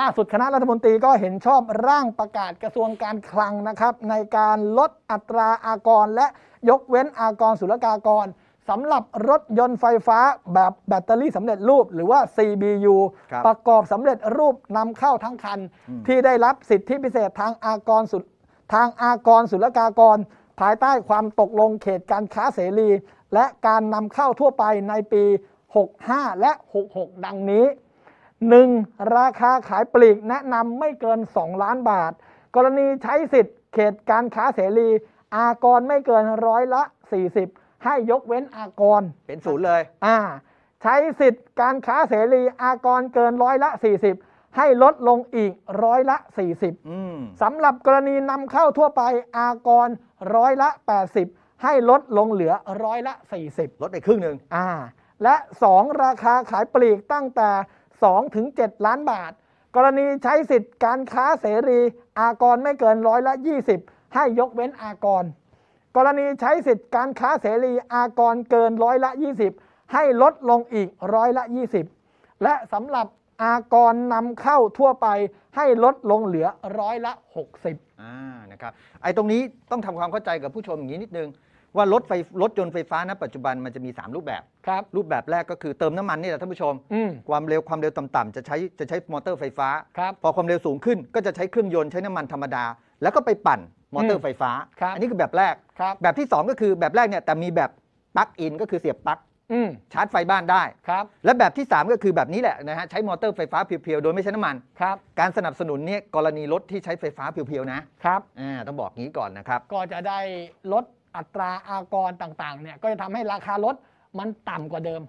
ล่าสุดคณะรัฐมนตรีก็เห็นชอบร่างประกาศกระทรวงการคลังนะครับ ในการลดอัตราอากรและยกเว้นอากรศุลกากรสำหรับรถยนต์ไฟฟ้าแบบแบตเตอรี่สำเร็จรูป หรือว่า CBU รประกอบสำเร็จรูปนำเข้าทั้งคัน ที่ได้รับสิทธิพิเศษทางอากรสุด ทางอากรศุลกากร ภายใต้ความตกลงเขตการค้าเสรี และการนำเข้าทั่วไปในปี65 และ 66 ดังนี้ 1. ราคาขายปลีกแนะนำไม่เกิน 2 ล้านบาท กรณีใช้สิทธิ์เขตการค้าเสรี อากรไม่เกินร้อยละ 40 ให้ยกเว้นอากรเป็นศูนย์เลยอ่าใช้สิทธิ์การค้าเสรี อากรเกินร้อยละ 40 ให้ลดลงอีกร้อยละ 40สำสำหรับกรณีนำเข้าทั่วไปอากรร้อยละ 80 ให้ลดลงเหลือร้อยละ 40 ลดไปครึ่งหนึ่งอ่าและ 2 ราคาขายปลีกตั้งแต่2 ถึง 7 ล้านบาท กรณีใช้สิทธิ์การค้าเสรี อากรไม่เกินร้อยละ20 ให้ยกเว้นอากร กรณีใช้สิทธิ์การค้าเสรี อากรเกินร้อยละ20 ให้ลดลงอีกร้อยละ20 และสำหรับอากรนำเข้าทั่วไปให้ลดลงเหลือร้อยละ60 อ่านะครับไอ้ตรงนี้ต้องทำความเข้าใจกับผู้ชมอย่างนี้นิดนึงว่ารถไฟรถยนต์ไฟฟ้านะปัจจุบันมันจะมี 3 รูปแบบครับรูปแบบแรกก็คือเติมน้ำมันนี่แหละท่านผู้ชมความเร็วความเร็วต่ำๆจะใช้จะใช้มอเตอร์ไฟฟ้าครับพอความเร็วสูงขึ้นก็จะใช้เครื่องยนต์ใช้น้ำมันธรรมดา แล้วก็ไปปั่นมอเตอร์ไฟฟ้าครับอันนี้คือแบบแรกครับแบบที่2ก็คือแบบแรกเนี่ยแต่มีแบบปลั๊กอินก็คือเสียบปลั๊กชาร์จไฟบ้านได้ครับ และแบบที่ 3 ก็คือแบบนี้แหละนะฮะใช้มอเตอร์ไฟฟ้าเพียวๆโดยไม่ใช้น้ำมันครับการสนับสนุนเนี่ยกรณีรถที่ใช้ไฟฟ้าเพียวๆนะครับอ่าต้องบอกงี้ก่อนนะครับก็จะได้ลดอัตราอากรต่างๆ เนี่ยก็จะทำให้ราคารถมันต่ำกว่าเดิม